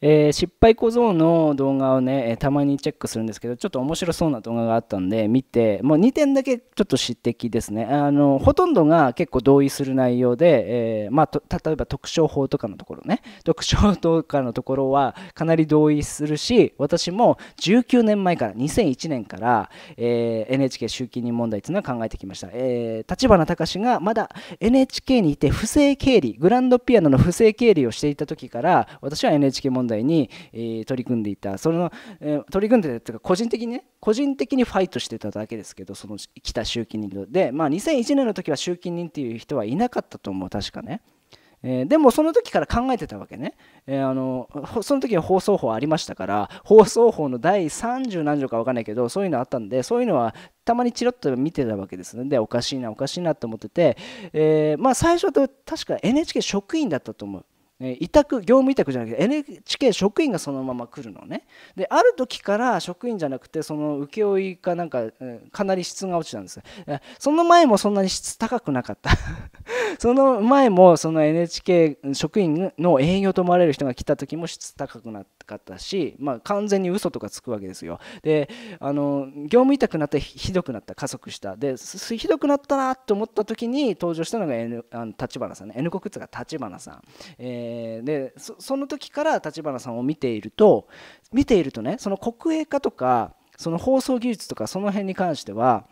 えー、失敗小僧の動画をね、えー、たまにチェックするんですけど、ちょっと面白そうな動画があったんで、見て、もう2点だけちょっと指摘ですね。あの、ほとんどが結構同意する内容で、えー、まあ、例えば特徴法とかのところね、特徴とかのところはかなり同意するし、私も19年前から、2001年から、え NHK 集金人問題っていうのは考えてきました。え立花隆がまだ NHK にいて不正経理、グランドピアノの不正経理をしていた時から、私は NHK 問題問題に、えー、取り組んでいたその、えー、取り組んでたというか個人的にね個人的にファイトしてただけですけどその来た習近人で、まあ、2001年の時は習近人っていう人はいなかったと思う確かね。えー、でもその時から考えてたわけね、えー、あのその時は放送法ありましたから放送法の第30何条か分かんないけどそういうのあったんでそういうのはたまにチロッと見てたわけですのでおかしいなおかしいなと思ってて、えー、まあ、最初と確か NHK 職員だったと思う委託業務委託じゃなくて NHK 職員がそのまま来るのねである時から職員じゃなくてその請負かなんかかなり質が落ちたんですその前もそんなに質高くなかった その前もその NHK 職員の営業と思われる人が来た時も質高くなってかったし、まあ、完全に嘘とかつくわけですよ。であの業務委託になってひどくなった加速したでひどくなったなと思った時に登場したのが、N、あの立花さんね N 国っつが立花さん。えー、でその時から立花さんを見ていると見ているとねその国営化とかその放送技術とかその辺に関しては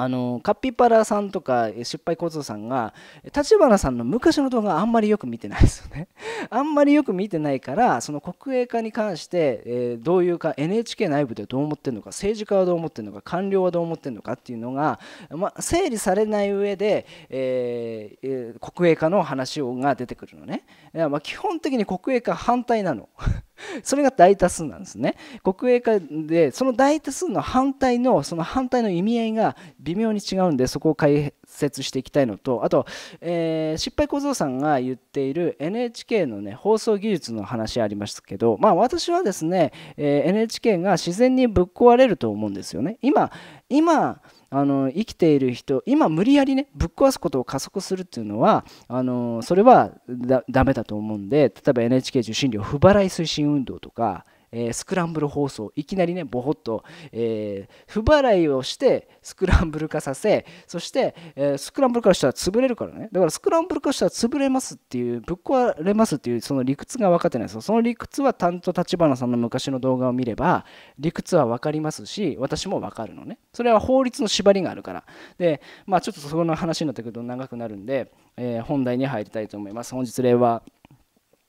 あのカピパラさんとか失敗小僧さんが立花さんの昔の動画あんまりよく見てないですよね あんまりよく見てないからその国営化に関して、えー、どういうか NHK 内部でどう思ってるのか政治家はどう思ってるのか官僚はどう思ってるのかっていうのが、ま整理されない上で、えー、国営化の話が出てくるのね。まあ、基本的に国営化反対なの それが大多数なんですね。国営化で、その大多数の反対の、その反対の意味合いが微妙に違うんで、そこを解説していきたいのと、あと、えー、失敗小僧さんが言っている NHK の、ね、放送技術の話ありましたけど、まあ、私はですね、えー、NHK が自然にぶっ壊れると思うんですよね。今、今、あの生きている人今無理やりねぶっ壊すことを加速するっていうのはあのそれはだめだと思うんで例えば NHK 受信料不払い推進運動とかえー、スクランブル放送いきなりねボホッと、えー、不払いをしてスクランブル化させそして、えー、スクランブル化したら潰れるからねだからスクランブル化したら潰れますっていうぶっ壊れますっていうその理屈が分かってないですよその理屈は担当立花さんの昔の動画を見れば理屈は分かりますし私も分かるのねそれは法律の縛りがあるからでまあちょっとそこの話になってくると長くなるんで、え本題に入りたいと思います本日例は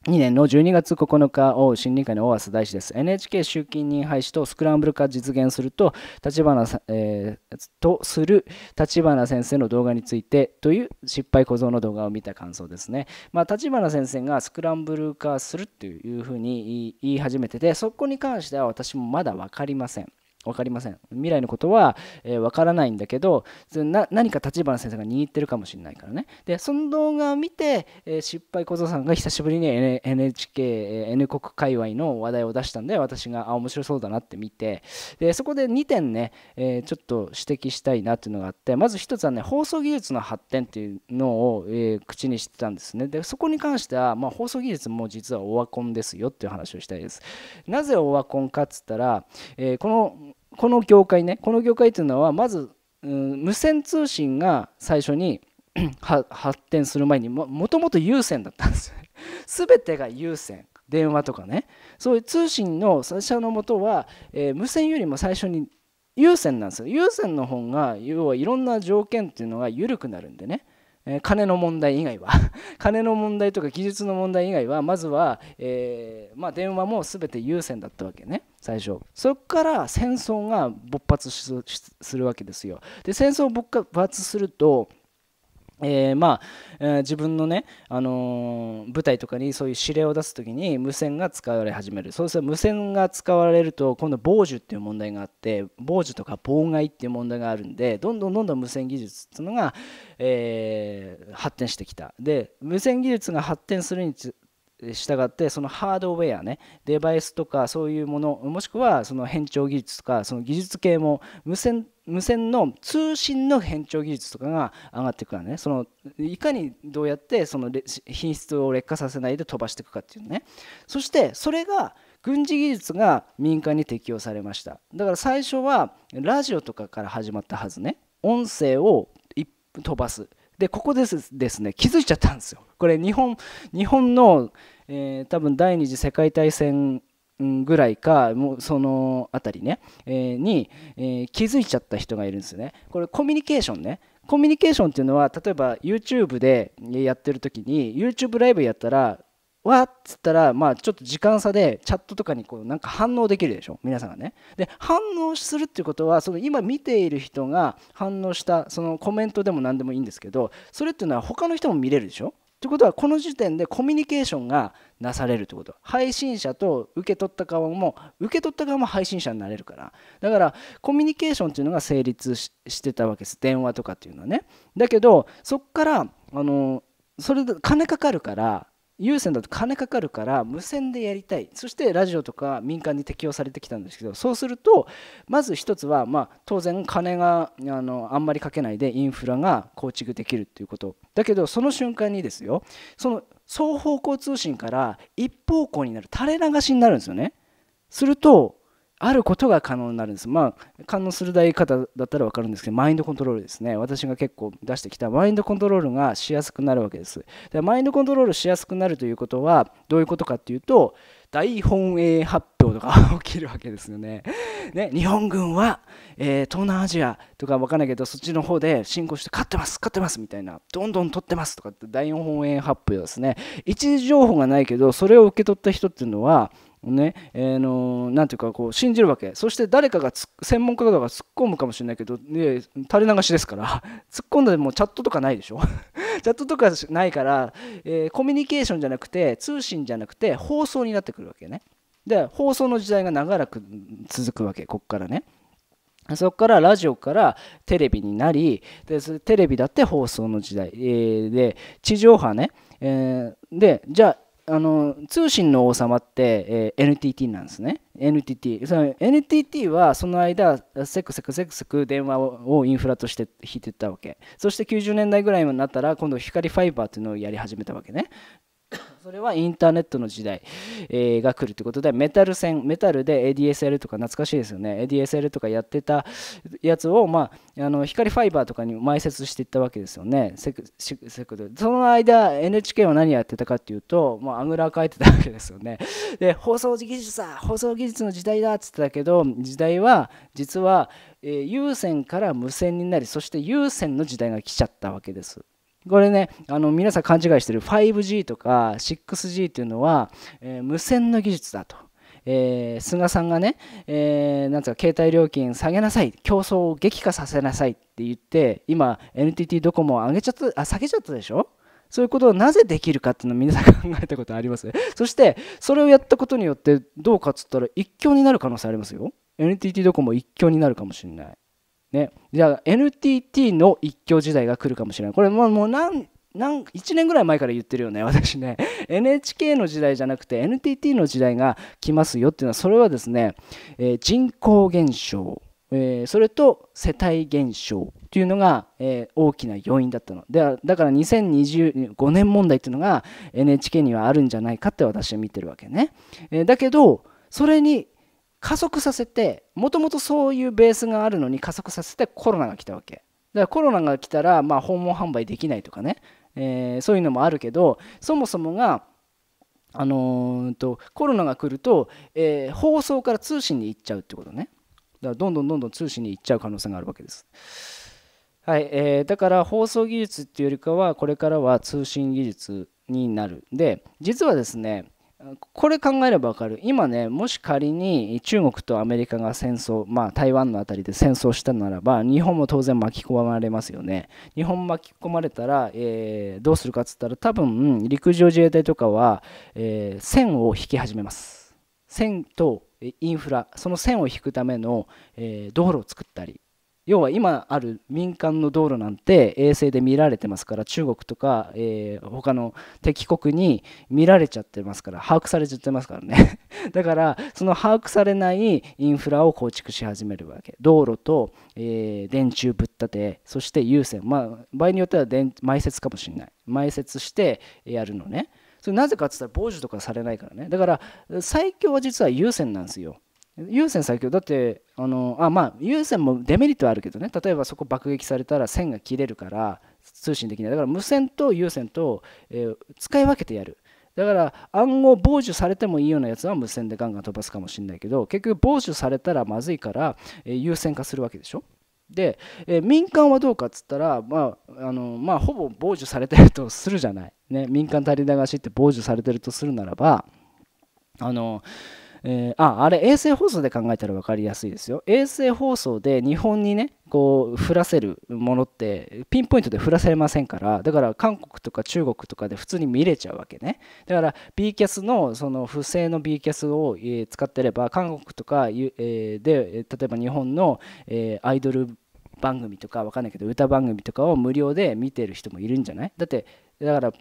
2年の12月9日を審議会のアス大使です。NHK 集金人廃止とスクランブル化実現すると、立花、えー、とする立花先生の動画についてという失敗小僧の動画を見た感想ですね。まあ、立花先生がスクランブル化するというふうに言い始めてて、そこに関しては私もまだ分かりません。分かりません未来のことは、えー、分からないんだけど何か立花先生が握ってるかもしれないからねでその動画を見て、えー、失敗小僧さんが久しぶりに NHK、N 国界隈の話題を出したんで私があ面白そうだなって見てでそこで2点ね、えー、ちょっと指摘したいなっていうのがあってまず1つはね放送技術の発展っていうのを、え口にしてたんですねでそこに関しては、まあ、放送技術も実はオワコンですよっていう話をしたいですなぜオワコンかっつったら、えこのこの業界ねこの業界っていうのはまず、うん、無線通信が最初に 発展する前にももともと有線だったんですよ、ね、全 てが有線電話とかねそういう通信の最初のもとは、えー、無線よりも最初に有線なんですよ有線の方が要はいろんな条件っていうのが緩くなるんでね、金の問題以外は 金の問題とか技術の問題以外はまずは、えー、まあ、電話も全て有線だったわけね最初そこから戦争が勃発するわけですよで戦争勃発するとえー、まあ、えー、自分のね、あのー、舞台とかにそういう指令を出す時に無線が使われ始めるそうすると無線が使われると今度傍受っていう問題があって傍受とか妨害っていう問題があるんでどんどんどんどん無線技術っていうのが、え発展してきたで無線技術が発展するにつしたがってそのハードウェアねデバイスとかそういうものもしくはその変調技術とかその技術系も無線無線の通信の変調技術とかが上がっていくからねそのいかにどうやってその品質を劣化させないで飛ばしていくかっていうねそしてそれが軍事技術が民間に適用されましただから最初はラジオとかから始まったはずね音声を飛ばすでここですですね気づいちゃったんですよこれ日本日本の、えー、多分第二次世界大戦ぐらいかもうその辺りね、えー、に、えー、気づいちゃった人がいるんですよねこれコミュニケーションねコミュニケーションっていうのは例えば YouTube でやってる時に YouTube ライブやったらわっつったら、まあ、ちょっと時間差でチャットとかにこうなんか反応できるでしょ皆さんがね。で反応するっていうことはその今見ている人が反応したそのコメントでも何でもいいんですけどそれっていうのは他の人も見れるでしょということはこの時点でコミュニケーションがなされるということ配信者と受け取った側も受け取った側も配信者になれるからだからコミュニケーションっていうのが成立してたわけです電話とかっていうのはねだけどそっからあのそれで金かかるから有線だと金かかるから無線でやりたいそしてラジオとか民間に適用されてきたんですけどそうするとまず一つは、まあ、当然金があのあんまりかけないでインフラが構築できるっていうことだけどその瞬間にですよその双方向通信から一方向になる垂れ流しになるんですよね。するとあることが可能になるんです。まあ、感能るい方だったら分かるんですけど、マインドコントロールですね。私が結構出してきたマインドコントロールがしやすくなるわけです。でマインドコントロールしやすくなるということは、どういうことかっていうと、大本営発表とか起きるわけですよね。ね日本軍は、えー、東南アジアとか分かんないけど、そっちの方で進行して勝ってます、勝ってますみたいな、どんどん取ってますとかって大本営発表ですね。一時情報がないけど、それを受け取った人っていうのは、ね、えー、のなんていうかこう信じるわけそして誰かが専門家とかが突っ込むかもしれないけど、ね、垂れ流しですから 突っ込んでもチャットとかないでしょ チャットとかないから、えー、コミュニケーションじゃなくて通信じゃなくて放送になってくるわけねで放送の時代が長らく続くわけここからねそこからラジオからテレビになりでテレビだって放送の時代、えー、で地上波ね、えー、でじゃああの通信の王様って、えー、NTT なんですね。NTT。その NTT はその間、セクセクセクセク電話をインフラとして引いていったわけ。そして90年代ぐらいになったら、今度光ファイバーっていうのをやり始めたわけね。それはインターネットの時代、えー、が来るということで、メタル線、メタルで ADSL とか懐かしいですよね。ADSL とかやってたやつを、まあ、あの光ファイバーとかに埋設していったわけですよね。セクセクでその間、NHK は何やってたかっていうと、もうあぐらかいてたわけですよね。で、放送技術だ放送技術の時代だっつってたけど、時代は実は、えー、有線から無線になり、そして有線の時代が来ちゃったわけです。これね、あの皆さん勘違いしてる 5G とか 6G っていうのは、えー、無線の技術だと。えー、菅さんがね、えー、なんつうか携帯料金下げなさい競争を激化させなさいって言って今 NTT ドコモを上げちゃったあ下げちゃったでしょそういうことをなぜできるかっていうのを皆さん考えたことありますそしてそれをやったことによってどうかっつったら一強になる可能性ありますよ NTT ドコモ一強になるかもしれないね、じゃあ NTT の一強時代が来るかもしれないこれもう何なん1年ぐらい前から言ってるよね、私ね。NHK の時代じゃなくて NTT の時代が来ますよっていうのは、それはですね、えー、人口減少、えー、それと世帯減少っていうのが、えー、大きな要因だったのでだから2025年問題っていうのが NHK にはあるんじゃないかって私は見てるわけね、えだけどそれに加速させてもともとそういうベースがあるのに加速させてコロナが来たわけだからコロナが来たらまあ訪問販売できないとかね、えー、そういうのもあるけどそもそもがあのー、とコロナが来ると、えー、放送から通信に行っちゃうってことねだからどんどんどんどん通信に行っちゃう可能性があるわけですはいえー、だから放送技術っていうよりかはこれからは通信技術になるで実はですねこれ考えればわかる今ねもし仮に中国とアメリカが戦争まあ台湾の辺りで戦争したならば日本も当然巻き込まれますよね日本巻き込まれたら、えー、どうするかっつったら多分陸上自衛隊とかは、えー、線を引き始めます線とインフラその線を引くための、えー、道路を作ったり要は今ある民間の道路なんて衛星で見られてますから中国とか、えー、他の敵国に見られちゃってますから把握されちゃってますからね だからその把握されないインフラを構築し始めるわけ道路と、えー、電柱ぶったてそして有線まあ場合によっては埋設かもしれない埋設してやるのねそれなぜかって言ったら傍受とかされないからねだから最強は実は有線なんですよ優先最強だってあのあまあ優先もデメリットはあるけどね例えばそこ爆撃されたら線が切れるから通信できないだから無線と有線と、えー、使い分けてやるだから暗号傍受されてもいいようなやつは無線でガンガン飛ばすかもしれないけど結局傍受されたらまずいから、えー、優先化するわけでしょで、えー、民間はどうかっつったら、まああのまあ、ほぼ傍受されてるとするじゃない、ね、民間足り流しって傍受されてるとするならばあのーえー、ああれ衛星放送で考えたら分かりやすいですよ衛星放送で日本にねこう降らせるものってピンポイントで降らせれませんからだから韓国とか中国とかで普通に見れちゃうわけねだから B キャスのその不正の B キャスを、え使ってれば韓国とか、えで例えば日本の、えアイドル番組とかわかんないけど歌番組とかを無料で見てる人もいるんじゃないだってだか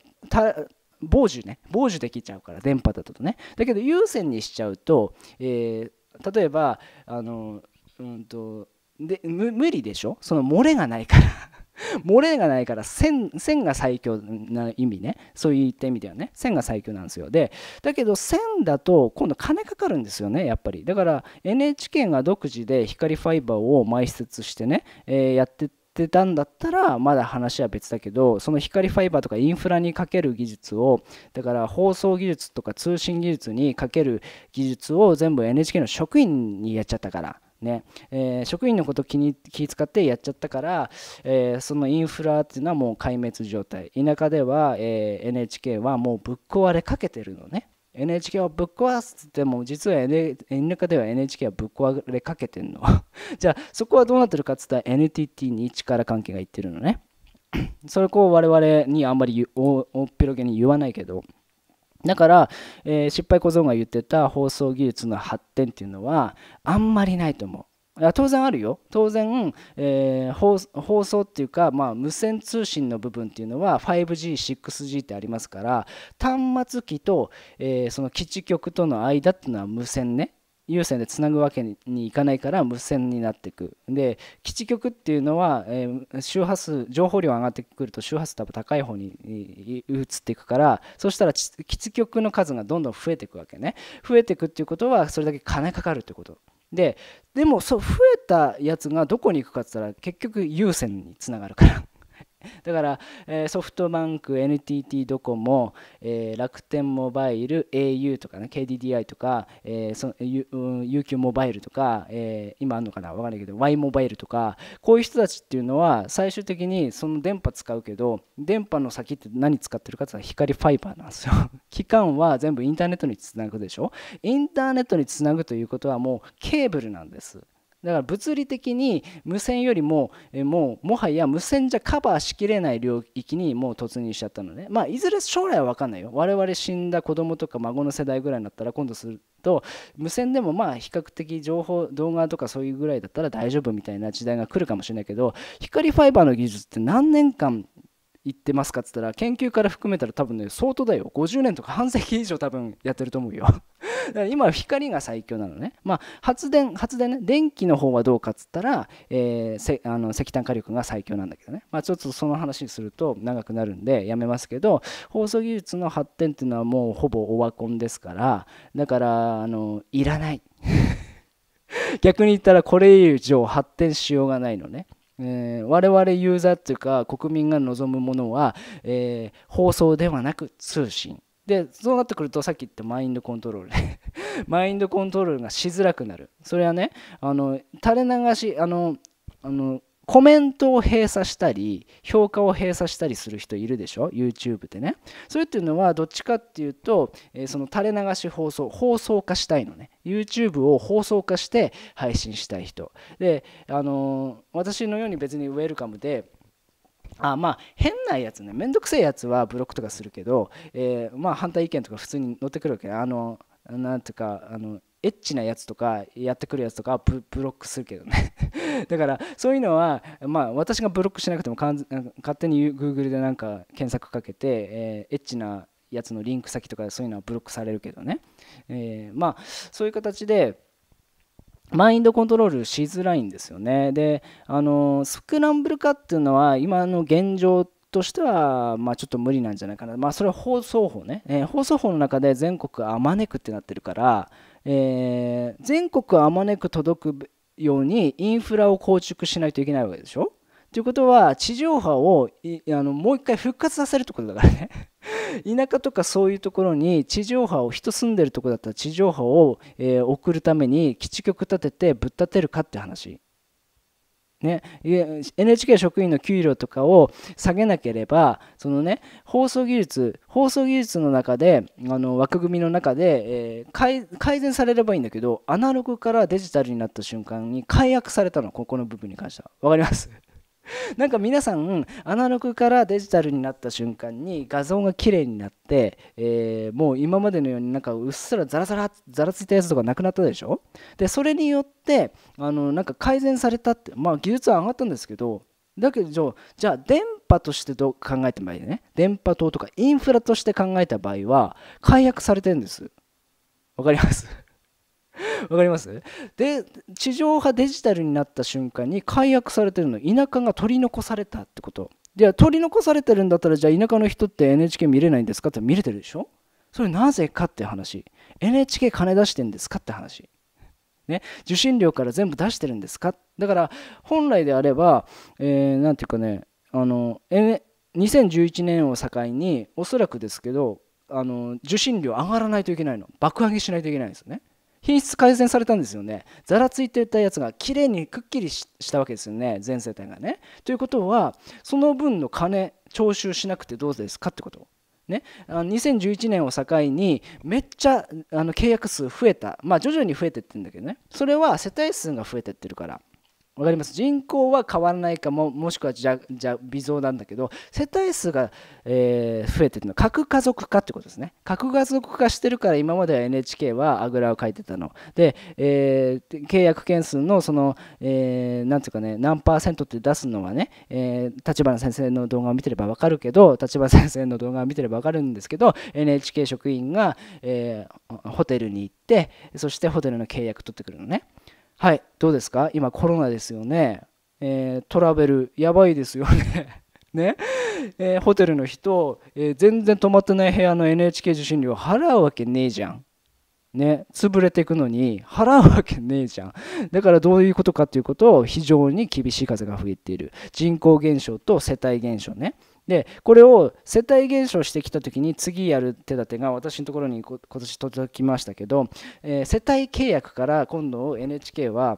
ら傍受ね傍受できちゃうから電波だとねだけど有線にしちゃうと、えー、例えばあのうんとで無理でしょその漏れがないから 漏れがないから線線が最強な意味ねそういった意味ではね線が最強なんですよでだけど線だと今度金かかるんですよねやっぱりだから NHK が独自で光ファイバーを埋設してね、えー、やってったんだったらまだ話は別だけどその光ファイバーとかインフラにかける技術をだから放送技術とか通信技術にかける技術を全部 NHK の職員にやっちゃったから。ねえー、職員のこと気に気使ってやっちゃったから、えー、そのインフラっていうのはもう壊滅状態田舎では、えー、NHK はもうぶっ壊れかけてるのね。NHK をぶっ壊すっても実は N 中では NHK はぶっ壊れかけてんの じゃあそこはどうなってるかっつったら NTT に力関係がいってるのね それこう我々にあんまり大っぴろげに言わないけどだから、えー、失敗小僧が言ってた放送技術の発展っていうのはあんまりないと思う当然あるよ当然、えー、放送っていうか、まあ、無線通信の部分っていうのは 5G、6G ってありますから端末機と、えー、その基地局との間っていうのは無線ね有線でつなぐわけにいかないから無線になっていくで基地局っていうのは、えー、周波数情報量上がってくると周波数多分高い方に移っていくからそしたら基地局の数がどんどん増えていくわけね増えていくっていうことはそれだけ金かかるってことででもそう増えたやつがどこに行くかって言ったら結局優先につながるから だから、えー、ソフトバンク、NTT ドコモ、えー、楽天モバイル、au とかね、KDDI とか、えー、その U、うん、UQ モバイルとか、え今あるのかなわかんないけど、Y モバイルとか、こういう人たちっていうのは、最終的にその電波使うけど、電波の先って何使ってるかって言ったら光ファイバーなんですよ。期 間は全部インターネットにつなぐでしょインターネットにつなぐということはもうケーブルなんです。だから物理的に無線よりももうもはや無線じゃカバーしきれない領域にもう突入しちゃったのねまあいずれ将来は分かんないよ我々死んだ子供とか孫の世代ぐらいになったら今度すると無線でもまあ比較的情報動画とかそういうぐらいだったら大丈夫みたいな時代が来るかもしれないけど光ファイバーの技術って何年間言ってますかっつったら研究から含めたら多分ね相当だよ50年とか半世紀以上多分やってると思うよ 今は光が最強なのねまあ発電発電ね電気の方はどうかっつったら、えー、あの石炭火力が最強なんだけどねまあちょっとその話にすると長くなるんでやめますけど放送技術の発展っていうのはもうほぼオワコンですからだからあのいらない 逆に言ったらこれ以上発展しようがないのねえー、我々ユーザーっていうか国民が望むものは、えー、放送ではなく通信でそうなってくるとさっき言ったマインドコントロール マインドコントロールがしづらくなるそれはねあの垂れ流しあのあのコメントを閉鎖したり評価を閉鎖したりする人いるでしょ YouTube でねそれっていうのはどっちかっていうと、えー、その垂れ流し放送放送化したいのね YouTube を放送化して配信したい人であのー、私のように別にウェルカムであまあ変なやつねめんどくせえやつはブロックとかするけど、えー、まあ反対意見とか普通に乗ってくるわけあのなんていうかあのエッチなやつとかやってくるやつとかブロックするけどね だからそういうのはまあ私がブロックしなくても勝手に Google でなんか検索かけてえエッチなやつのリンク先とかそういうのはブロックされるけどねえまあそういう形でマインドコントロールしづらいんですよねであのスクランブル化っていうのは今の現状としては、まあ、ちょっと無理なんじゃないかな、まあ、それは放送法ね、えー、放送法の中で全国あまねくってなってるから、えー、全国あまねく届くようにインフラを構築しないといけないわけでしょということは地上波をあのもう一回復活させるってことだからね 田舎とかそういうところに地上波を人住んでるとこだったら地上波を、えー、送るために基地局立ててぶっ立てるかって話ね、NHK 職員の給料とかを下げなければその、ね、放送技術放送技術の中であの枠組みの中で、えー、改善されればいいんだけどアナログからデジタルになった瞬間に解約されたのここの部分に関しては分かります なんか皆さんアナログからデジタルになった瞬間に画像が綺麗になって、えー、もう今までのようになんかうっすらザラザラザラついたやつとかなくなったでしょでそれによってあのなんか改善されたってまあ技術は上がったんですけどだけどじゃあ電波としてど考えた場合ね電波塔とかインフラとして考えた場合は解約されてるんですわかります わかりますで地上波デジタルになった瞬間に解約されてるの田舎が取り残されたってことじゃあ取り残されてるんだったらじゃあ田舎の人って NHK 見れないんですかって見れてるでしょそれなぜかって話 NHK 金出してんですかって話ね、受信料から全部出してるんですかだから本来であれば何、えー、て言うかねあの、2011年を境におそらくですけどあの受信料上がらないといけないの爆上げしないといけないんですよね品質改善されたんですよねざらついていたやつがきれいにくっきりしたわけですよね全世帯がねということはその分の金徴収しなくてどうですかってことね、2011年を境にめっちゃあの契約数増えた、まあ、徐々に増えてってるんだけどねそれは世帯数が増えてってるからわかります人口は変わらないかももしくはじゃじゃ微増なんだけど世帯数が、えー、増えてるのは核家族化ってことですね核家族化してるから今までは NHK はあぐらをかいてたので、えー、契約件数のその何、えー、ていうかね何パーセントって出すのはね、えー、立花先生の動画を見てればわかるけど立花先生の動画を見てればわかるんですけど NHK 職員が、えホテルに行ってそしてホテルの契約取ってくるのね。はい、どうですか今コロナですよね。えー、トラベル、やばいですよね。ね、えー、ホテルの人、えー、全然泊まってない部屋の NHK 受信料払うわけねえじゃん。ね、潰れていくのに払うわけねえじゃん。だからどういうことかっていうことを非常に厳しい風が吹いている。人口減少と世帯減少ね。でこれを世帯減少してきた時に次やる手立てが私のところに今年届きましたけど、えー、世帯契約から今度 NHK は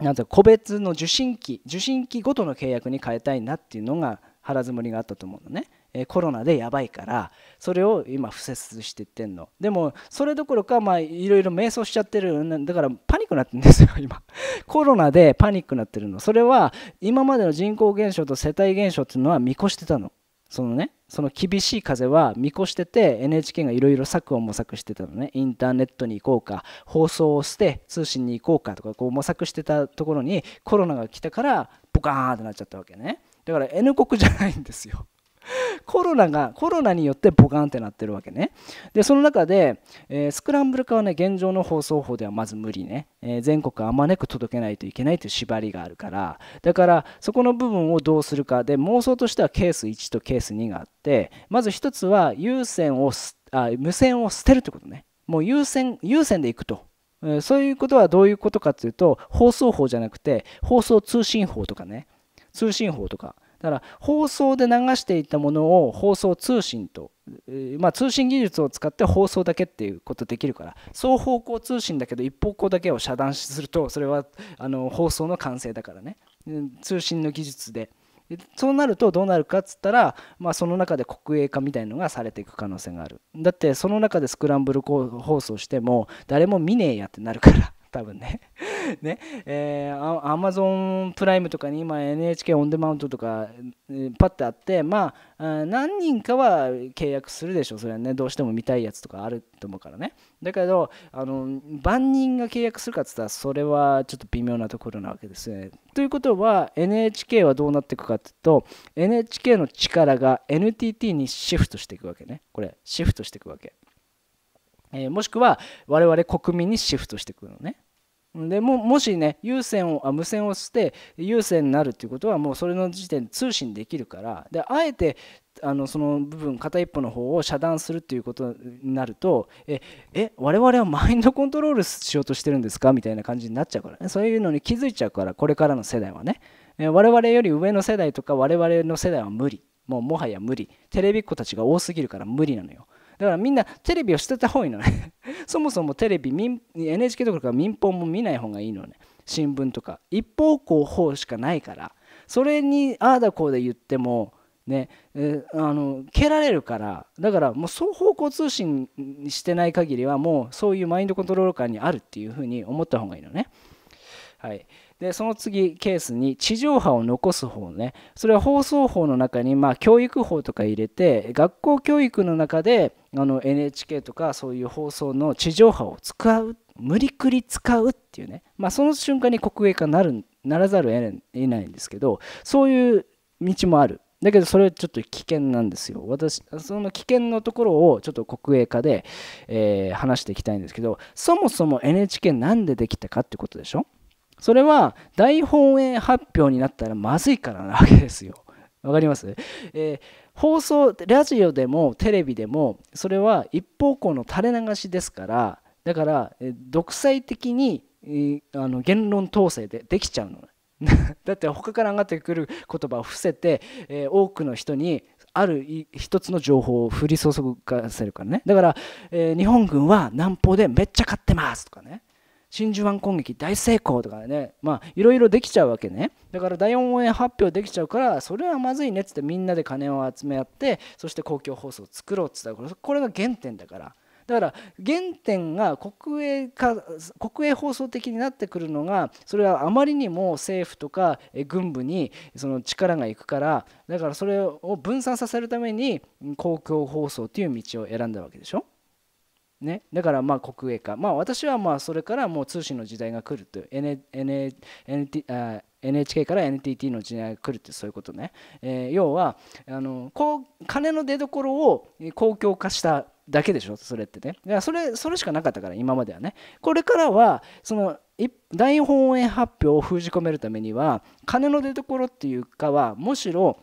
なん個別の受信機受信機ごとの契約に変えたいなっていうのが腹積もりがあったと思うのね。えコロナでやばいからそれを今不節していってんのでもそれどころかまあいろいろ迷走しちゃってるだからパニックになってるんですよ 今コロナでパニックになってるのそれは今までの人口減少と世帯減少っていうのは見越してたのそのねその厳しい風は見越してて NHK がいろいろ策を模索してたのねインターネットに行こうか放送をして通信に行こうかとかこう模索してたところにコロナが来たからボカーンってなっちゃったわけねだから N 国じゃないんですよ コロナがコロナによってボカンってなってるわけねでその中で、えー、スクランブル化はね現状の放送法ではまず無理ね、えー、全国あまねく届けないといけないという縛りがあるからだからそこの部分をどうするかで妄想としてはケース1とケース2があってまず1つは有線をあ無線を捨てるってことねもう優先優先でいくとそういうことはどういうことかというと放送法じゃなくて放送通信法とかね通信法とかだから放送で流していたものを放送通信と、まあ、通信技術を使って放送だけっていうことできるから双方向通信だけど一方向だけを遮断するとそれはあの放送の完成だからね通信の技術で。そうなるとどうなるかっつったら、まあ、その中で国営化みたいのがされていく可能性があるだってその中でスクランブル放送しても誰も見ねえやってなるから多分ねねえー、Amazon プライムとかに今 NHK オンデマウントとか、パッてあってまあ何人かは契約するでしょそれはねどうしても見たいやつとかあると思うからねだけどあの万人が契約するかっつったらそれはちょっと微妙なところなわけですねということは NHK はどうなっていくかっていうと NHK の力が NTT にシフトしていくわけねこれシフトしていくわけえもしくは我々国民にシフトしてくるのね。でももしね有線をあ無線をして有線になるっていうことはもうそれの時点で通信できるからであえてあのその部分片一方の方を遮断するっていうことになるとええ我々はマインドコントロールしようとしてるんですかみたいな感じになっちゃうからねそういうのに気づいちゃうからこれからの世代はねえ我々より上の世代とか我々の世代は無理もうもはや無理テレビっ子たちが多すぎるから無理なのよだからみんなテレビを捨てた方がいいのね そもそもテレビ NHK とか民放も見ない方がいいのね新聞とか一方向法しかないからそれにああだこうで言ってもねえー、あの蹴られるからだからもう双方向通信してない限りはもうそういうマインドコントロール感にあるっていうふうに思った方がいいのね。はい、でその次ケースに地上波を残す方ねそれは放送法の中に、まあ、教育法とか入れて学校教育の中であの NHK とかそういう放送の地上波を使う無理くり使うっていうね、まあ、その瞬間に国営化なるならざるを得ないんですけどそういう道もあるだけどそれはちょっと危険なんですよ。私、その危険のところをちょっと国営化で、えー、話していきたいんですけど、そもそも NHK なんでできたかってことでしょそれは大本営発表になったらまずいからなわけですよ。わかります、えー、放送ラジオでもテレビでもそれは一方向の垂れ流しですからだから、えー、独裁的に、えー、あの言論統制でできちゃうの。だって他から上がってくる言葉を伏せて、えー、多くの人にある一つの情報を降り注がせるからねだから、え日本軍は南方でめっちゃ勝ってますとかね真珠湾攻撃大成功とかねまあいろいろできちゃうわけねだから第4応援発表できちゃうからそれはまずいねっつってみんなで金を集め合ってそして公共放送を作ろうっつったらこれが原点だから。だから原点が国営か国営放送的になってくるのがそれはあまりにも政府とか軍部にその力がいくからだからそれを分散させるために公共放送っていう道を選んだわけでしょ。ね、だからまあ国営化、まあ、私はまあそれからもう通信の時代が来るという、n NHK から NTT の時代が来るってそういうことね、えー、要はあのこう金の出どころを公共化しただけでしょそれってねだからそれそれしかなかったから今まではねこれからはその大本営発表を封じ込めるためには金の出どころっていうかはむしろ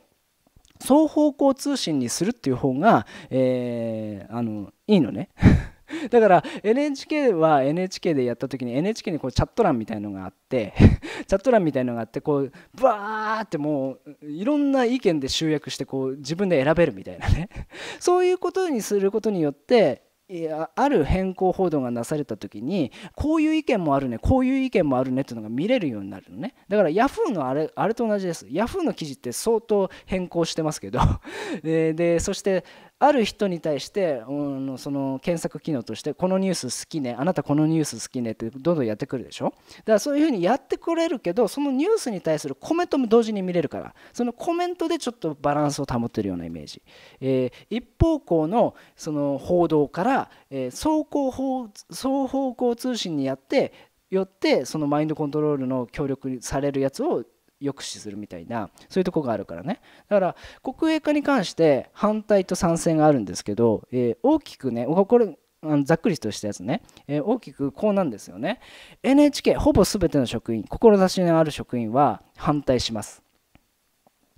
双方向通信にするっていう方が、えー、あのいいのね だから NHK は NHK でやった時に NHK にこうチャット欄みたいのがあって チャット欄みたいのがあってこうバーってもういろんな意見で集約してこう自分で選べるみたいなね そういうことにすることによっていやある変更報道がなされた時にこういう意見もあるねこういう意見もあるねっていうのが見れるようになるのねだから Yahoo のあれあれと同じです Yahoo の記事って相当変更してますけど でそしてある人に対して、うん、その検索機能としてこのニュース好きねあなたこのニュース好きねってどんどんやってくるでしょだからそういうふうにやってくれるけどそのニュースに対するコメントも同時に見れるからそのコメントでちょっとバランスを保ってるようなイメージ、えー、一方向のその報道から、えー、双方双方向通信にやってよってそのマインドコントロールの協力されるやつを抑止するみたいなそういうとこがあるからねだから国営化に関して反対と賛成があるんですけど、えー、大きくねこれあのざっくりとしたやつね、えー、大きくこうなんですよね NHK ほぼ全ての職員志のある職員は反対します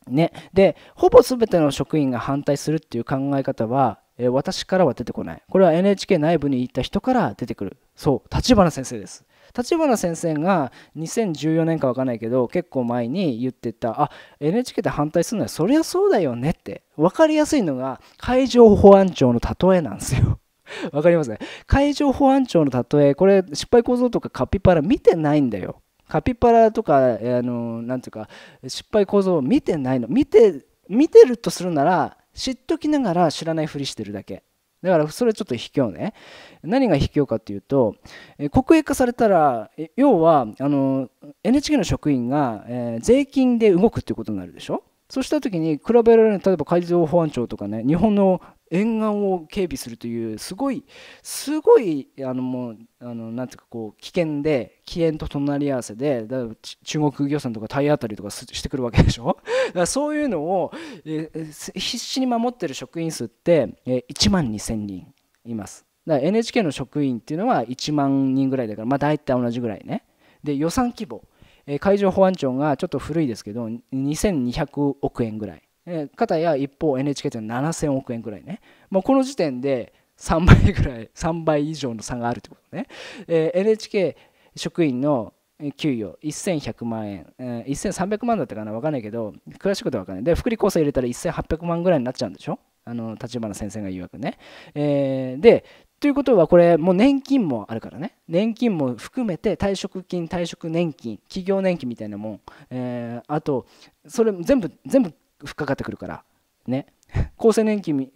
ねでほぼ全ての職員が反対するっていう考え方は、えー、私からは出てこないこれは NHK 内部にいた人から出てくるそう立花先生です立花先生が2014年か分かんないけど結構前に言ってたあ NHK って反対するのはそりゃそうだよねって分かりやすいのが海上保安庁の例えなんですよ。わかりますね海上保安庁の例えこれ失敗構造とかカピパラ見てないんだよ。カピパラとかあのなていうか失敗構造を見てないの見て見てるとするなら知っときながら知らないふりしてるだけだからそれちょっと卑怯ね。何が卑怯かっていうと、え国営化されたら、要はあの NHK の職員が、えー、税金で動くっていうことになるでしょそうした時に比べられる例えば海上保安庁とかね日本の沿岸を警備するというすごいすごいあのもうあのなんていうかこう危険で危険と隣り合わせでだ中国漁船とか体当たりとかしてくるわけでしょ だからそういうのを、え必死に守ってる職員数って、え1万2000人います。だから NHK の職員っていうのは1万人ぐらいだから、まあ、大体同じぐらいね。で予算規模、え海上保安庁がちょっと古いですけど2200億円ぐらいえかや一方 NHK というのは7000億円ぐらいねもうこの時点で3倍ぐらい3 倍以上の差があるということね、えー、NHK 職員の給与1100万円、えー、1300万だったかな分かんないけど詳しくは分かんないで福利厚生入れたら1800万ぐらいになっちゃうんでしょあの立花先生が言うわけね、えー、でということはこれもう年金もあるからね年金も含めて退職金退職年金企業年金みたいなもん、えー、あとそれ全部全部っかかってくるから。ね。厚生年金、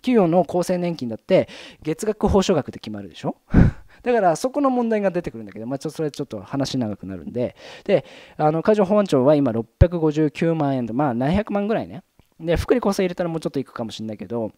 給与の厚生年金だって月額報奨額で決まるでしょ だからそこの問題が出てくるんだけど、まあ、ちょそれちょっと話長くなるんで、で、あの海上保安庁は今659万円で、まあ700万ぐらいね。で、福利厚生入れたらもうちょっといくかもしれないけど、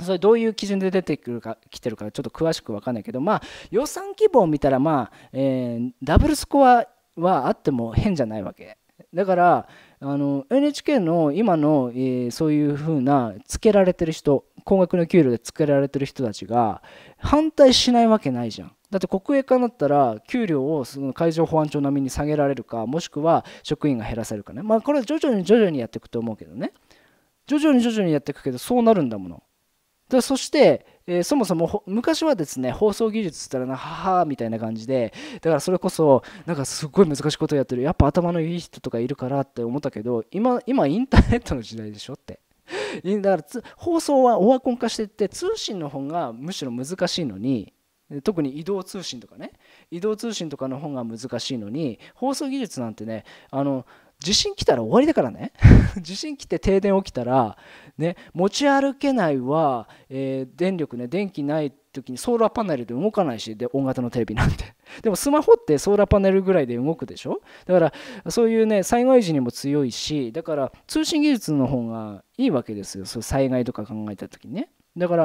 それどういう基準で出てくるか、来てるかちょっと詳しく分かんないけど、まあ予算規模を見たら、まあ、えー、ダブルスコアはあっても変じゃないわけ。だからあの NHK の今の、えー、そういうふうなつけられてる人高額の給料でつけられてる人たちが反対しないわけないじゃん。だって国営化になったら給料をその海上保安庁並みに下げられるかもしくは職員が減らせるかねまあこれは徐々に徐々にやっていくと思うけどね徐々に徐々にやっていくけどそうなるんだものでそしてえー、そもそも昔はですね放送技術っつったらなははみたいな感じでだからそれこそなんかすごい難しいことやってるやっぱ頭のいい人とかいるからって思ったけど今今インターネットの時代でしょってだから放送はオワコン化していって通信の方がむしろ難しいのに特に移動通信とかね移動通信とかの方が難しいのに放送技術なんてねあの地震来たら終わりだからね地震来て停電起きたら、ね、持ち歩けないは、えー、電力ね電気ない時にソーラーパネルで動かないしで大型のテレビなんて でもスマホってソーラーパネルぐらいで動くでしょだからそういうね災害時にも強いしだから通信技術の方がいいわけですよそう災害とか考えた時にねだから、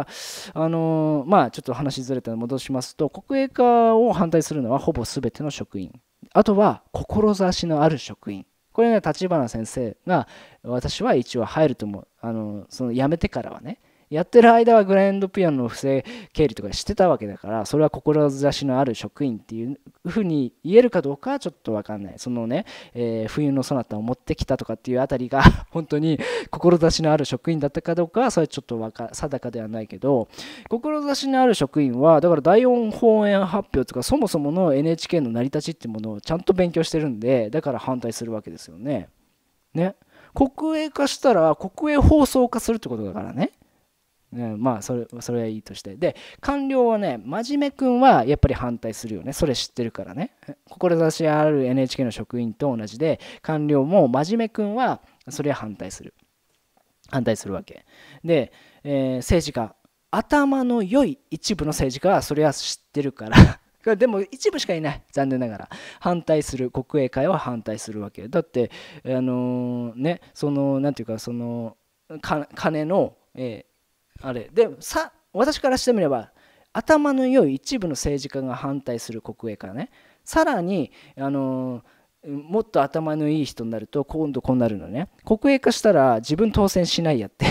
あのー、まあ、ちょっと話ずれたの戻しますと、国営化を反対するのはほぼ全ての職員。あとは、志のある職員。これね立花先生が私は一応入ると思うあのその辞めてからはねやってる間はグランドピアノの不正経理とかしてたわけだからそれは志のある職員っていうふうに言えるかどうかはちょっと分かんないそのね、えー、冬のそなたを持ってきたとかっていうあたりが 本当に志のある職員だったかどうかはそれちょっと定かではないけど志のある職員はだから第4法演発表とかそもそもの NHK の成り立ちっていうものをちゃんと勉強してるんでだから反対するわけですよね。ね。国営化したら国営放送化するってことだからねうん、まあそれそれはいいとしてで官僚はね真面目君はやっぱり反対するよねそれ知ってるからね志ある NHK の職員と同じで官僚も真面目君はそれは反対する反対するわけで、えー、政治家頭の良い一部の政治家はそれは知ってるから でも一部しかいない残念ながら反対する国営会は反対するわけだってあのー、ねその何て言うかその金の、えーあれでさ私からしてみれば頭の良い一部の政治家が反対する国営化ねさらにあのもっと頭のいい人になると今度こうなるのね国営化したら自分当選しないやって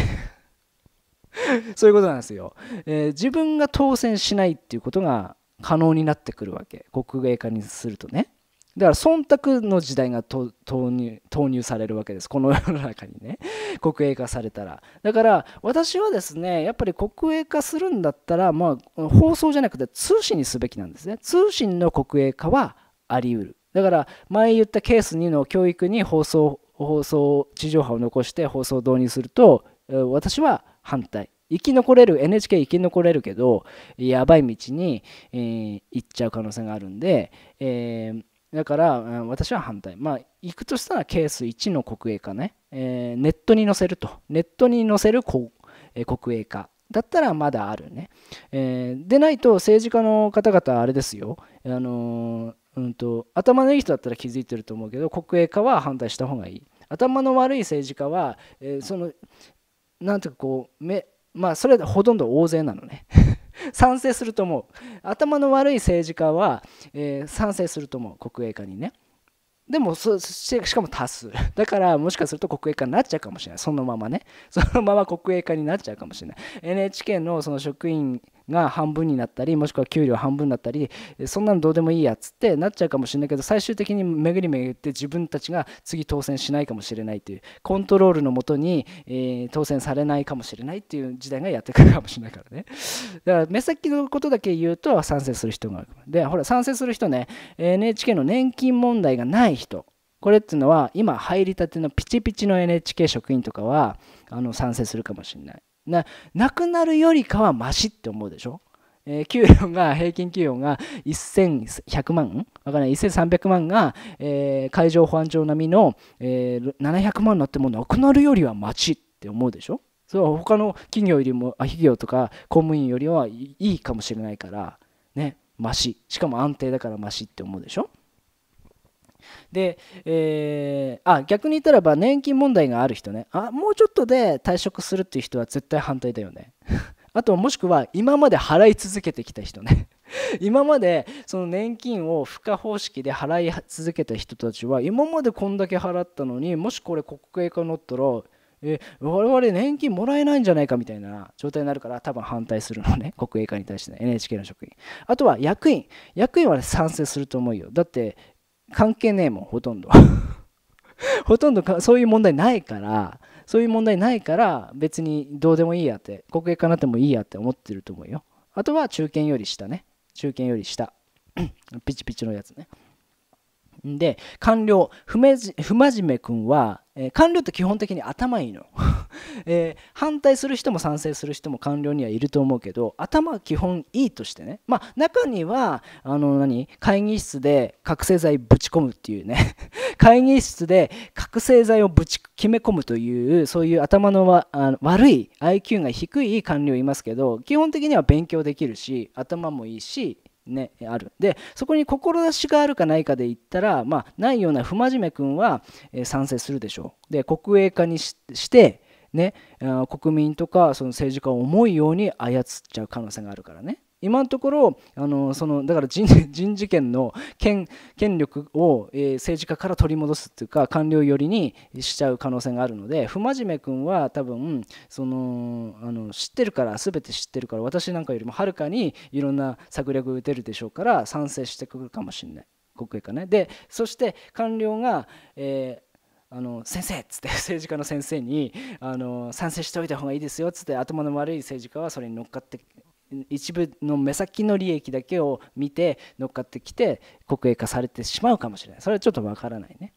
そういうことなんですよ、えー、自分が当選しないっていうことが可能になってくるわけ国営化にするとねだから忖度の時代が投入投入されるわけですこの世の中にね 国営化されたらだから私はですねやっぱり国営化するんだったら、まあ、放送じゃなくて通信にすべきなんですね通信の国営化はあり得るだから前言ったケース2の教育に放送放送地上波を残して放送を導入すると私は反対生き残れる NHK 生き残れるけどやばい道に、えー、行っちゃう可能性があるんで、えーだから、うん、私は反対。まあ、行くとしたらケース1の国営化ね、えー、ネットに載せると。ネットに載せる国,、えー、国営化。だったらまだあるね。えー、でないと政治家の方々あれですよ。あのー、うんと、頭のいい人だったら気づいてると思うけど国営化は反対した方がいい。頭の悪い政治家は、えー、そのなんていうかこうめまあそれはほとんど大勢なのね賛成すると思う頭の悪い政治家は、えー、賛成すると思う国営化にねでもそしかも多数 だからもしかすると国営化になっちゃうかもしれないそのままねそのまま国営化になっちゃうかもしれない NHK のその職員が半分になったりもしくは給料半分だったりそんなのどうでもいいやつってなっちゃうかもしれないけど最終的に巡り巡って自分たちが次当選しないかもしれないというコントロールのもとに、えー、当選されないかもしれないっていう時代がやってくるかもしれないからね だから目先のことだけ言うと賛成する人があるでほら賛成する人ね NHK の年金問題がない人これっていうのは今入りたてのピチピチの NHK 職員とかはあの賛成するかもしれないななくなるよりかはマシって思うでしょ、えー、給料が平均給与が1100万分からない1300万が、えー、海上保安庁並みの、えー、700万になってもなくなるよりはマシって思うでしょそれは他の企業よりも企業とか公務員よりはいいかもしれないからねマシしかも安定だからマシって思うでしょで、えー、あ逆に言ったらば年金問題がある人ねあもうちょっとで退職するっていう人は絶対反対だよね あともしくは今まで払い続けてきた人ね 今までその年金を付加方式で払い続けた人たちは今までこんだけ払ったのにもしこれ国営化になったらえ我々年金もらえないんじゃないかみたいな状態になるから多分反対するのね 国営化に対して、NHK の職員あとは役員役員は、ね、賛成すると思うよだって関係ねえもんほとんど ほとんどかそういう問題ないからそういう問題ないから別にどうでもいいやって国営かなってもいいやって思ってると思うよあとは中堅より下ね中堅より下 ピチピチのやつねで、官僚、不不真面目君は、えー、官僚って基本的に頭いいの、えー、反対する人も賛成する人も官僚にはいると思うけど、頭は基本いいとしてね。まあ、中には、あの何、会議室で覚醒剤ぶち込むっていうね 会議室で覚醒剤をぶち決め込むという、そういう頭のわあの悪い、IQ が低い官僚いますけど、基本的には勉強できるし、頭もいいし、ね、あるでそこに志があるかないかで言ったら、まあ、ないような不真面目君は、えー、賛成するでしょうで国営化にしてね、国民とかその政治家を思うように操っちゃう可能性があるからね。今のところあのそのだから 人事権の権権力を、えー、政治家から取り戻すというか官僚寄りにしちゃう可能性があるので不真面目君は多分そのあの知ってるから全て知ってるから私なんかよりもはるかにいろんな策略を打てるでしょうから賛成してくるかもしれない国営かね。でそして官僚が、えーあの先生っつって 政治家の先生にあの賛成しておいた方がいいですよっつって頭の悪い政治家はそれに乗っかって一部の目先の利益だけを見て乗っかってきて国営化されてしまうかもしれないそれはちょっとわからないね。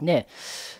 で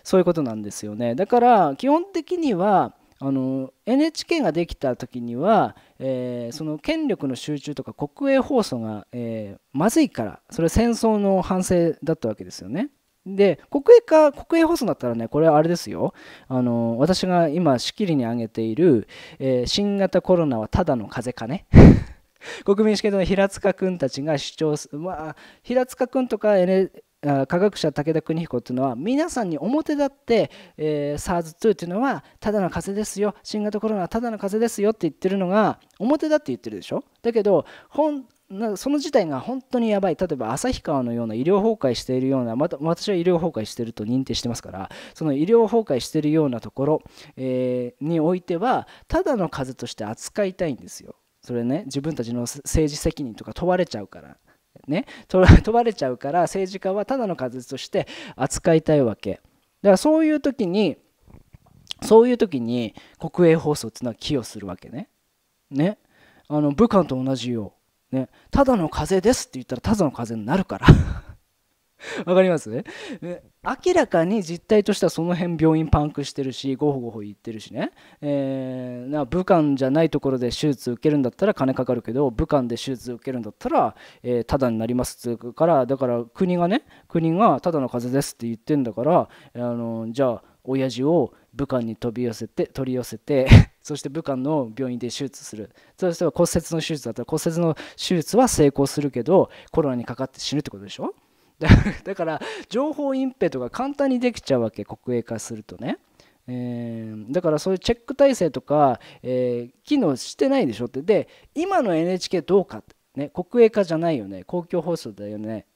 そういうことなんですよねだから基本的にはあの NHK ができた時には、えー、その権力の集中とか国営放送が、えー、まずいからそれ戦争の反省だったわけですよね。で、国営化、国営放送だったらね、これはあれですよ。あの、私が今しきりに挙げている、えー、新型コロナはただの風邪かね。国民主権の平塚君たちが主張す、まあ、平塚君とか、N、科学者武田邦彦っていうのは皆さんに表立って、えー、SARS2 っていうのはただの風邪ですよ新型コロナはただの風邪ですよって言ってるのが表立って言ってるでしょだけど本なその事態が本当にやばい例えば旭川のような医療崩壊しているようなまた私は医療崩壊してると認定してますからその医療崩壊しているようなところ、えー、においてはただの風として扱いたいんですよそれね自分たちの政治責任とか問われちゃうから。ね、問われちゃうから政治家はただの風として扱いたいわけだからそういう時にそういう時に国営放送っていうのは寄与するわけねねあの武漢と同じようね、ただの風ですって言ったらただの風になるから わかりますね明らかに実態としてはその辺病院パンクしてるしゴホゴホ言ってるしね、えー、な武漢じゃないところで手術受けるんだったら金かかるけど武漢で手術受けるんだったら、えー、ただになりますってからだから国がね国がただの風邪ですって言ってんだから、あのじゃあ親父を武漢に飛び寄せて取り寄せて そして武漢の病院で手術するそして骨折の手術だったら骨折の手術は成功するけどコロナにかかって死ぬってことでしょ だから情報隠蔽とか簡単にできちゃうわけ国営化するとね。えー、だからそういうチェック体制とか、えー、機能してないでしょってで今の NHK どうかって、ね、国営化じゃないよね公共放送だよね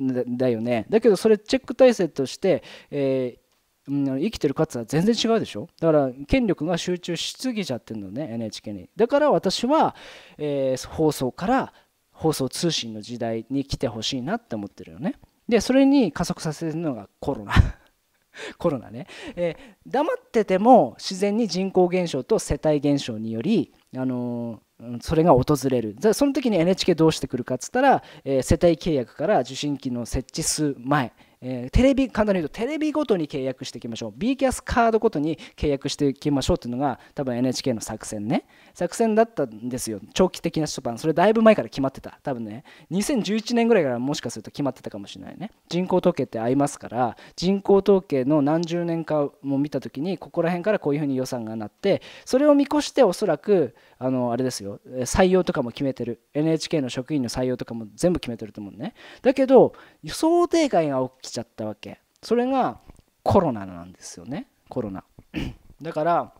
だよねだけどそれチェック体制として、えー、うん、生きてる数は全然違うでしょだから権力が集中しすぎちゃってるのね NHK にだから私は、えー、放送から放送通信の時代に来てほしいなって思ってるよねでそれに加速させるのがコロナ コロナね、えー、黙ってても自然に人口減少と世帯減少により、あのー、それが訪れるその時に NHK どうしてくるかっつったら、えー、世帯契約から受信機の設置数前えー、テレビ簡単に言うとテレビごとに契約していきましょう B キャスカードごとに契約していきましょうっていうのが多分 NHK の作戦ね作戦だったんですよ長期的な出版それだいぶ前から決まってた多分ね2011年ぐらいからもしかすると決まってたかもしれないね人口統計って合いますから人口統計の何十年かも見た時にここら辺からこういうふうに予算がなってそれを見越しておそらくあのあれですよ採用とかも決めてる NHK の職員の採用とかも全部決めてると思うねだけど想定外が起きちゃったわけそれがコロナなんですよねコロナ だから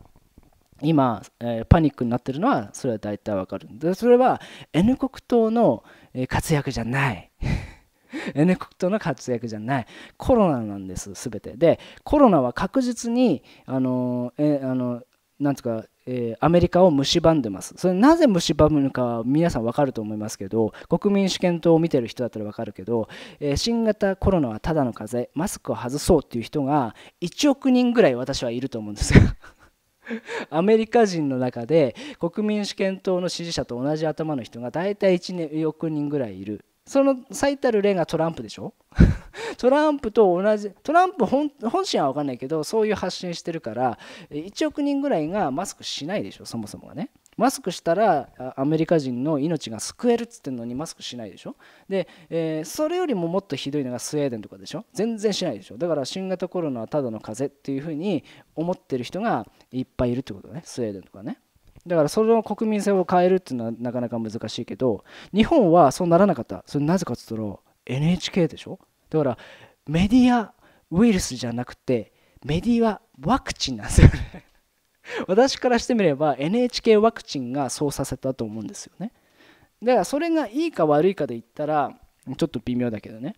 今、えー、パニックになってるのはそれは大体わかるでそれは N 国党 の活躍じゃない N 国党の活躍じゃないコロナなんです全てでコロナは確実にあのえあのなんつうかえー、アメリカを蝕んでます。それなぜ蝕むのかは皆さん分かると思いますけど国民主権党を見てる人だったら分かるけど、えー、新型コロナはただの風邪マスクを外そうっていう人が1億人ぐらい私はいると思うんですよ。アメリカ人の中で国民主権党の支持者と同じ頭の人が大体1億人ぐらいいるその最たる例がトランプでしょ トランプと同じトランプ本心は分かんないけどそういう発信してるから1億人ぐらいがマスクしないでしょそもそもがねマスクしたらアメリカ人の命が救えるっつってんのにマスクしないでしょで、えー、それよりももっとひどいのがスウェーデンとかでしょ全然しないでしょだから新型コロナはただの風邪っていうふうに思ってる人がいっぱいいるってことねスウェーデンとかねだからその国民性を変えるっていうのはなかなか難しいけど日本はそうならなかったそれなぜかというと NHK でしょだからメディアウイルスじゃなくてメディアワクチンなんですよね 私からしてみれば NHK ワクチンがそうさせたと思うんですよねだからそれがいいか悪いかで言ったらちょっと微妙だけどね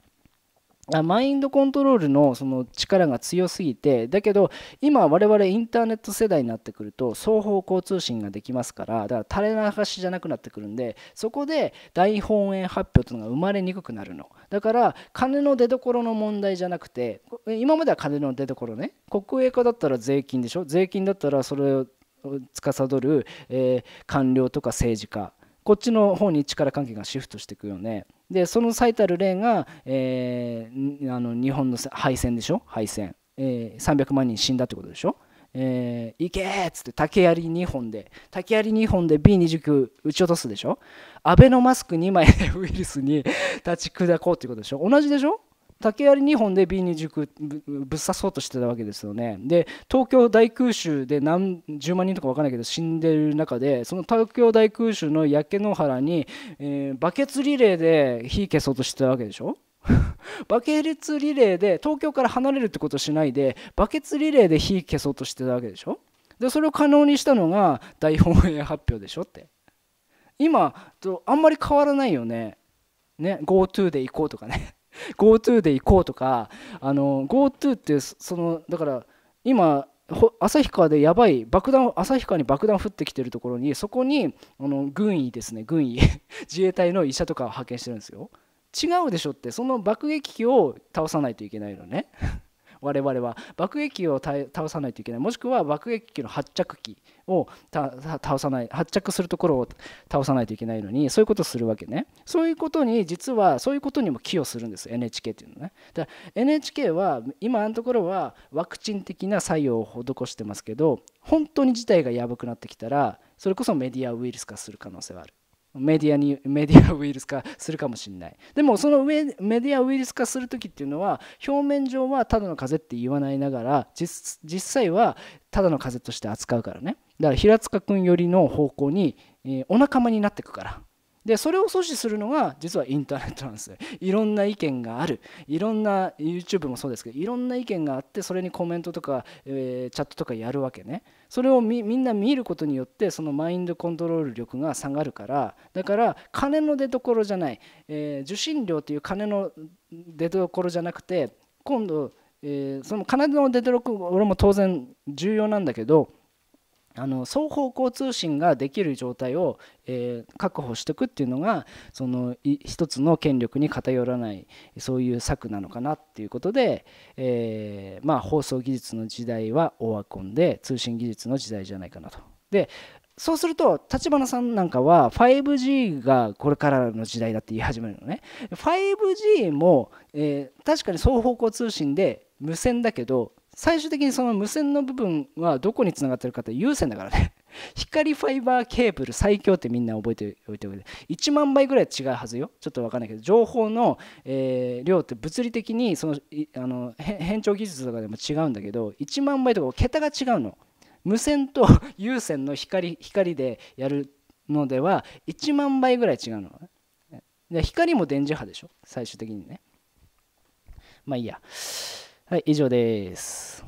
マインドコントロールのその力が強すぎてだけど今我々インターネット世代になってくると双方向通信ができますからだから垂れ流しじゃなくなってくるんでそこで大本営発表というのが生まれにくくなるのだから金の出どころの問題じゃなくて今までは金の出どころね国営化だったら税金でしょ税金だったらそれを司る、えー、官僚とか政治家こっちの方に力関係がシフトしていくよねでその最たる例が、えー、あの日本の敗戦でしょ敗戦、えー、300万人死んだってことでしょえー、行けっつって竹槍2本で竹槍2本で B29 撃ち落とすでしょアベノマスク2枚でウイルスに立ち砕こうってことでしょ同じでしょ竹槍2本で b 2塾ぶぶっ刺そうとしてたわけですよねで東京大空襲で何十万人とか分かんないけど死んでる中でその東京大空襲の焼け野原に、えー、バケツリレーで火消そうとしてたわけでしょ バケツリレーで東京から離れるってことしないでバケツリレーで火消そうとしてたわけでしょでそれを可能にしたのが大本営発表でしょって今とあんまり変わらないよねね GoTo で行こうとかね GoTo で行こうとか GoTo ってそのだから今旭川でやばい爆弾旭川に爆弾降ってきてるところにそこにあの軍医ですね軍医 自衛隊の医者とかを派遣してるんですよ違うでしょってその爆撃機を倒さないといけないのね我々は爆撃機を倒さないといけないもしくは爆撃機の発着機を倒さない発着するところを倒さないといけないのにそういうことをするわけねそういうことに実はそういうことにも寄与するんです NHK っていうのねだから NHK は今のところはワクチン的な作用を施してますけど本当に事態がやばくなってきたらそれこそメディアウイルス化する可能性はあるメディアに メディアウイルス化するかもしれないでもそのメディアウイルス化する時っていうのは表面上はただの風邪って言わないながら実際はただの風邪として扱うからねだから平塚君寄りの方向に、えー、お仲間になってくからでそれを阻止するのが実はインターネットなんですね。いろんな意見があるいろんな YouTube もそうですけどいろんな意見があってそれにコメントとか、えー、チャットとかやるわけねそれをみんな見ることによってそのマインドコントロール力が下がるからだから金の出所じゃない、えー、受信料という金の出所じゃなくて今度、えー、その金の出どころも当然重要なんだけどあの双方向通信ができる状態を、えー、確保しておくっていうのがその一つの権力に偏らないそういう策なのかなっていうことで、えー、まあ、放送技術の時代はオワコンで通信技術の時代じゃないかなと。でそうすると立花さんなんかは 5G がこれからの時代だって言い始めるのね 5G も、えー、確かに双方向通信で無線だけど最終的にその無線の部分はどこにつながってるかって有線だからね 光ファイバーケーブル最強ってみんな覚えておいておいて1万倍ぐらい違うはずよちょっと分かんないけど情報の、え量って物理的にそのあの変調技術とかでも違うんだけど1万倍とか桁が違うの無線と有線の光光でやるのでは1万倍ぐらい違うの光も電磁波でしょ最終的にねまあいいやはい、以上です。